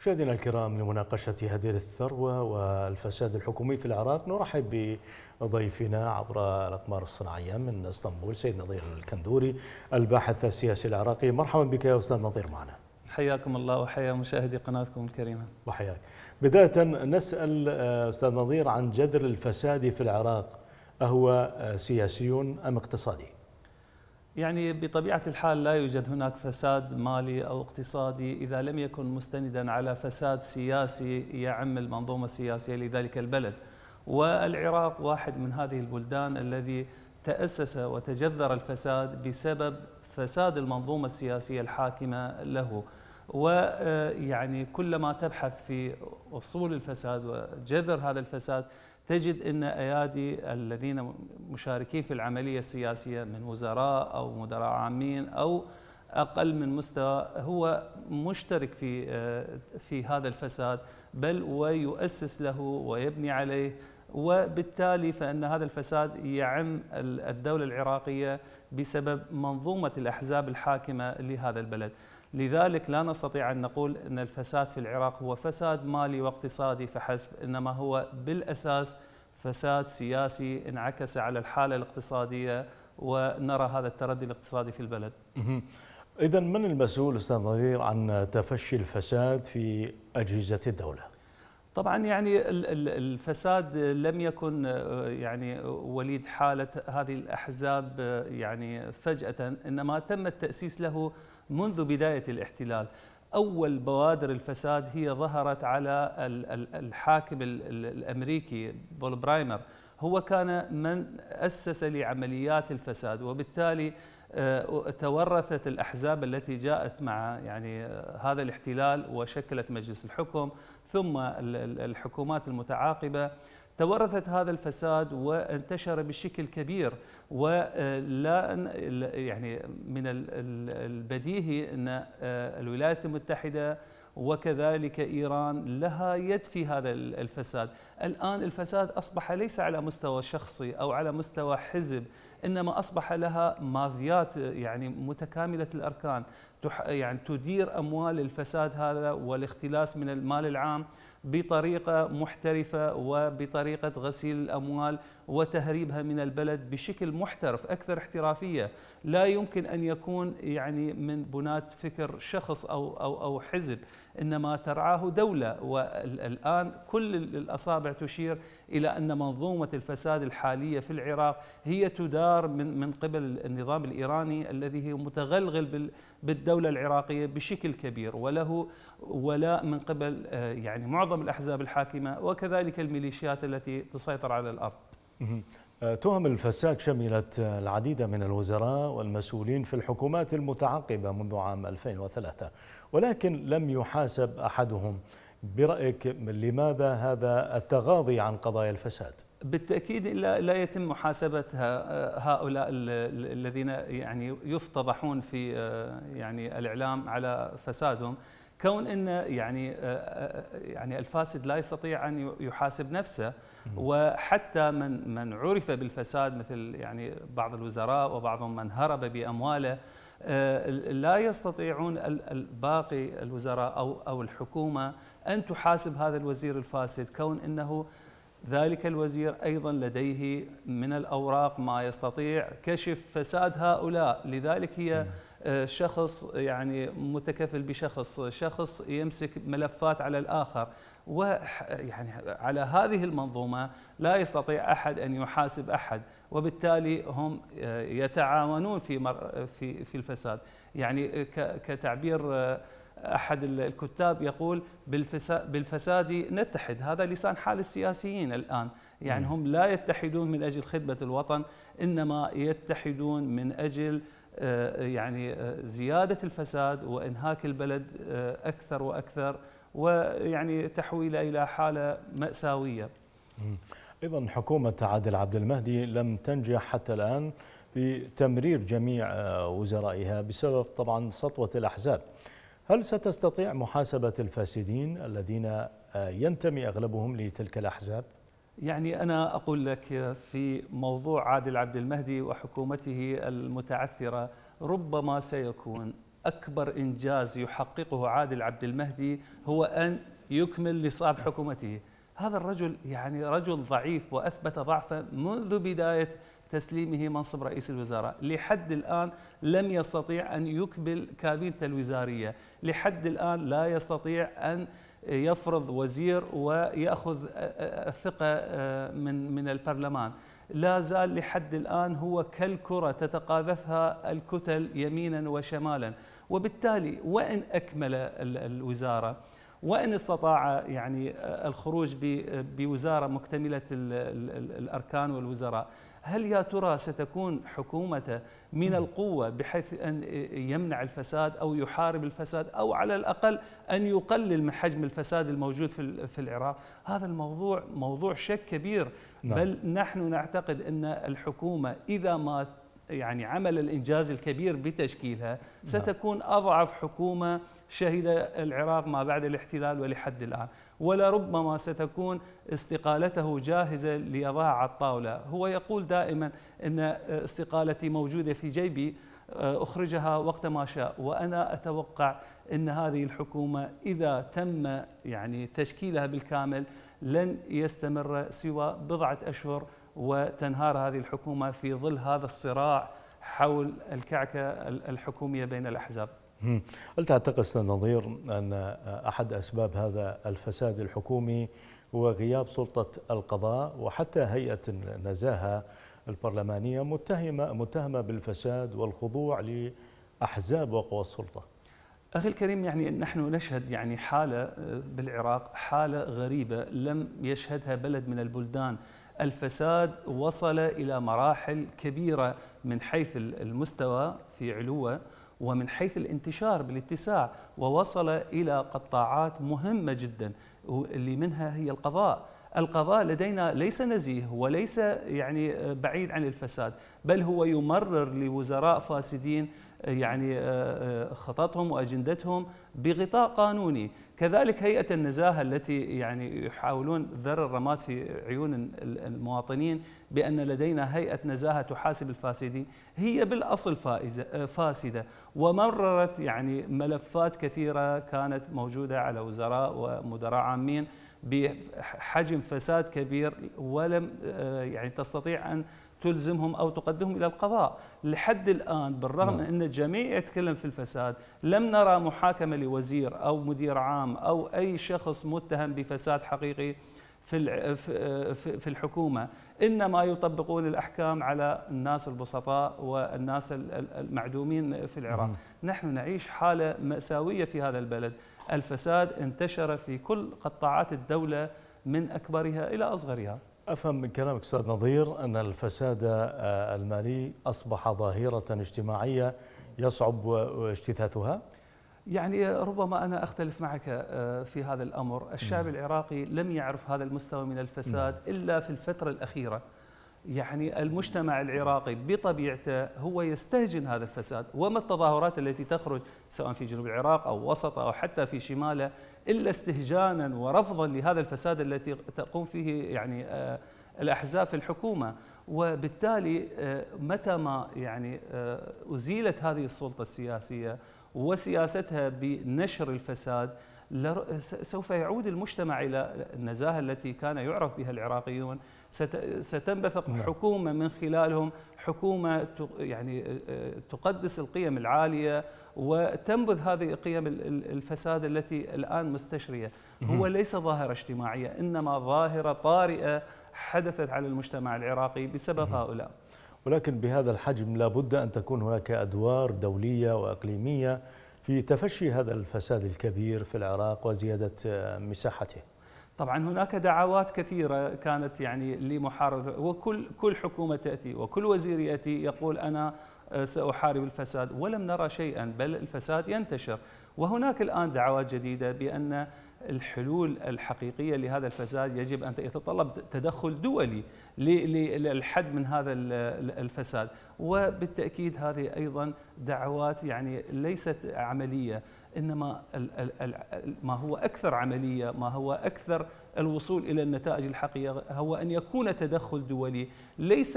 مشاهدينا الكرام لمناقشة هدير الثروة والفساد الحكومي في العراق نرحب بضيفنا عبر الأقمار الصناعية من اسطنبول سيد نظير الكندوري الباحث السياسي العراقي مرحبا بك يا أستاذ نظير معنا حياكم الله وحيا مشاهدي قناتكم الكريمة وحياك بداية نسأل آه، أستاذ نظير عن جذر الفساد في العراق أهو آه، سياسي أم اقتصادي؟ يعني بطبيعة الحال لا يوجد هناك فساد مالي أو اقتصادي إذا لم يكن مستندا على فساد سياسي يعم المنظومة السياسية لذلك البلد والعراق واحد من هذه البلدان الذي تأسس وتجذر الفساد بسبب فساد المنظومة السياسية الحاكمة له ويعني آه، كلما تبحث في أصول الفساد وجذر هذا الفساد تجد ان ايادي الذين مشاركين في العمليه السياسيه من وزراء او مدراء عامين او اقل من مستوى هو مشترك في آه، في هذا الفساد بل ويؤسس له ويبني عليه وبالتالي فان هذا الفساد يعم الدوله العراقيه بسبب منظومه الاحزاب الحاكمه لهذا البلد. لذلك لا نستطيع أن نقول أن الفساد في العراق هو فساد مالي واقتصادي فحسب إنما هو بالأساس فساد سياسي انعكس على الحالة الاقتصادية ونرى هذا التردي الاقتصادي في البلد إذا من المسؤول أستاذ نظير عن تفشي الفساد في أجهزة الدولة؟ طبعا يعني الفساد لم يكن آه، يعني آه، وليد حاله هذه الاحزاب آه، يعني فجاه انما تم التاسيس له منذ بدايه الاحتلال اول بوادر الفساد هي ظهرت على الحاكم الامريكي بول برايمر هو كان من اسس لعمليات الفساد وبالتالي آه، تورثت الأحزاب التي جاءت مع يعني آه، هذا الاحتلال وشكلت مجلس الحكم ثم الحكومات المتعاقبة تورثت هذا الفساد وانتشر بشكل كبير ولا آه، يعني من البديهي ان الولايات المتحده وكذلك إيران لها يد في هذا الفساد الآن الفساد أصبح ليس على مستوى شخصي أو على مستوى حزب إنما أصبح لها مافيات يعني متكاملة الأركان يعني تدير أموال الفساد هذا والاختلاس من المال العام بطريقة محترفة وبطريقة غسيل الأموال وتهريبها من البلد بشكل محترف أكثر احترافية لا يمكن أن يكون يعني من بنات فكر شخص أو, أو, أو حزب إنما ترعاه دولة والآن كل الأصابع تشير إلى أن منظومة الفساد الحالية في العراق هي تدار من, من قبل النظام الإيراني الذي هي متغلغل بالدولة العراقية بشكل كبير وله ولاء من قبل آه، يعني معظم معظم الأحزاب الحاكمة وكذلك الميليشيات التي تسيطر على الأرض تهم آه، الفساد شملت آه، العديد من الوزراء والمسؤولين في الحكومات المتعاقبة منذ عام 2003 ولكن لم يحاسب أحدهم برأيك لماذا هذا التغاضي عن قضايا الفساد؟ بالتأكيد لا, يتم محاسبة آه، هؤلاء الذين يعني يفتضحون في يعني الإعلام على فسادهم كون ان يعني آه، آه، آه، يعني الفاسد لا يستطيع ان يحاسب نفسه وحتى من من عرف بالفساد مثل يعني بعض الوزراء وبعضهم من هرب بامواله لا يستطيعون الباقي الوزراء او او الحكومه ان تحاسب هذا الوزير الفاسد كون انه ذلك الوزير ايضا لديه من الاوراق ما يستطيع كشف فساد هؤلاء لذلك هي شخص يعني متكفل بشخص شخص يمسك ملفات على الآخر ويعني على هذه المنظومة لا يستطيع أحد أن يحاسب أحد وبالتالي هم يتعاونون في, في, في الفساد يعني كتعبير احد الكتاب يقول بالفساد نتحد هذا لسان حال السياسيين الان يعني هم لا يتحدون من اجل خدمه الوطن انما يتحدون من اجل آه، يعني آه، زيادة الفساد وإنهاك البلد آه، أكثر وأكثر ويعني تحويله إلى حالة مأساوية أيضا حكومة عادل عبد المهدي لم تنجح حتى الآن في تمرير جميع وزرائها بسبب طبعا سطوة الأحزاب هل ستستطيع محاسبة الفاسدين الذين ينتمي أغلبهم لتلك الأحزاب؟ يعني أنا أقول لك في موضوع عادل عبد المهدي وحكومته المتعثرة ربما سيكون أكبر إنجاز يحققه عادل عبد المهدي هو أن يكمل لصاب حكومته هذا الرجل يعني رجل ضعيف وأثبت ضعفه منذ بداية تسليمه منصب رئيس الوزراء لحد الآن لم يستطيع أن يكبل كابينته الوزارية لحد الآن لا يستطيع أن يفرض وزير ويأخذ الثقة آه، من من البرلمان لا زال لحد الآن هو كالكرة تتقاذفها الكتل يمينا وشمالا وبالتالي وإن أكمل الوزارة وإن استطاع يعني الخروج بوزارة مكتملة الأركان والوزراء هل يا ترى ستكون حكومته من القوة بحيث أن يمنع الفساد أو يحارب الفساد أو على الأقل أن يقلل من حجم الفساد الموجود في العراق هذا الموضوع موضوع شك كبير نعم. بل نحن نعتقد أن الحكومة إذا ما يعني عمل الإنجاز الكبير بتشكيلها نعم. ستكون أضعف حكومة شهد العراق ما بعد الاحتلال ولحد الآن ولربما ستكون استقالته جاهزة ليضعها على الطاولة هو يقول دائما أن استقالتي موجودة في جيبي آه، أخرجها وقت ما شاء وأنا أتوقع أن هذه الحكومة إذا تم يعني تشكيلها بالكامل لن يستمر سوى بضعة أشهر وتنهار هذه الحكومه في ظل هذا الصراع حول الكعكه الحكوميه بين الاحزاب. هل تعتقد استاذ نظير ان احد اسباب هذا الفساد الحكومي هو غياب سلطه القضاء وحتى هيئه النزاهه البرلمانيه متهمه متهمه بالفساد والخضوع لاحزاب وقوى السلطه؟ أخي الكريم يعني نحن نشهد يعني حالة بالعراق حالة غريبة لم يشهدها بلد من البلدان الفساد وصل إلى مراحل كبيرة من حيث المستوى في علوه ومن حيث الانتشار بالاتساع ووصل إلى قطاعات مهمة جدا اللي منها هي القضاء القضاء لدينا ليس نزيه وليس يعني بعيد عن الفساد بل هو يمرر لوزراء فاسدين يعني آه، آه، خططهم واجندتهم بغطاء قانوني كذلك هيئه النزاهه التي يعني يحاولون ذر الرماد في عيون المواطنين بان لدينا هيئه نزاهه تحاسب الفاسدين هي بالاصل فائزه آه، فاسده ومررت يعني ملفات كثيره كانت موجوده على وزراء ومدراء عامين بحجم فساد كبير ولم آه، يعني تستطيع ان تلزمهم أو تقدمهم إلى القضاء لحد الآن بالرغم نعم. من أن الجميع يتكلم في الفساد لم نرى محاكمة لوزير أو مدير عام أو أي شخص متهم بفساد حقيقي في في الحكومه انما يطبقون الاحكام على الناس البسطاء والناس المعدومين في العراق مم. نعم. نحن نعيش حاله ماساويه في هذا البلد الفساد انتشر في كل قطاعات الدوله من اكبرها الى اصغرها أفهم من كلامك أستاذ نظير أن الفساد آه، المالي أصبح ظاهرة اجتماعية يصعب اجتثاثها؟ يعني ربما أنا أختلف معك آه، في هذا الأمر الشعب العراقي لم يعرف هذا المستوى من الفساد إلا في الفترة الأخيرة يعني المجتمع العراقي بطبيعته هو يستهجن هذا الفساد وما التظاهرات التي تخرج سواء في جنوب العراق أو وسطه أو حتى في شماله إلا استهجانا ورفضا لهذا الفساد التي تقوم فيه يعني آه، الأحزاب في الحكومة وبالتالي آه، متى ما يعني آه، أزيلت هذه السلطة السياسية وسياستها بنشر الفساد سوف يعود المجتمع إلى النزاهة التي كان يعرف بها العراقيون ستنبثق نعم. حكومة من خلالهم حكومة يعني آه، تقدس القيم العالية وتنبذ هذه قيم الفساد التي الآن مستشرية هو ليس ظاهرة اجتماعية إنما ظاهرة طارئة حدثت على المجتمع العراقي بسبب هؤلاء ولكن بهذا الحجم لابد أن تكون هناك أدوار دولية وأقليمية في تفشي هذا الفساد الكبير في العراق وزيادة مساحته طبعا هناك دعوات كثيره كانت يعني لمحاربه وكل كل حكومه تاتي وكل وزير ياتي يقول انا آه، ساحارب الفساد ولم نرى شيئا بل الفساد ينتشر وهناك الان دعوات جديده بان الحلول الحقيقيه لهذا الفساد يجب ان يتطلب تدخل دولي للحد من هذا الفساد وبالتاكيد هذه ايضا دعوات يعني ليست عمليه انما ما هو اكثر عمليه ما هو اكثر الوصول الى النتائج الحقيقيه هو ان يكون تدخل دولي ليس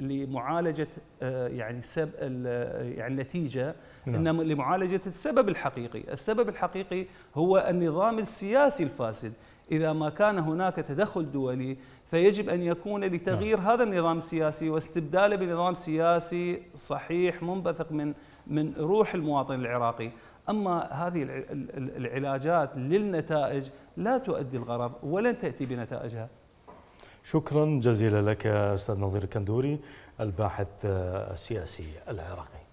لمعالجه آه، يعني سب يعني النتيجه نعم. انما لمعالجه السبب الحقيقي، السبب الحقيقي هو النظام السياسي الفاسد إذا ما كان هناك تدخل دولي فيجب أن يكون لتغيير نعم. هذا النظام السياسي واستبداله بنظام سياسي صحيح منبثق من من روح المواطن العراقي أما هذه العلاجات للنتائج لا تؤدي الغرض ولن تأتي بنتائجها شكرا جزيلا لك أستاذ نظير الكندوري الباحث السياسي العراقي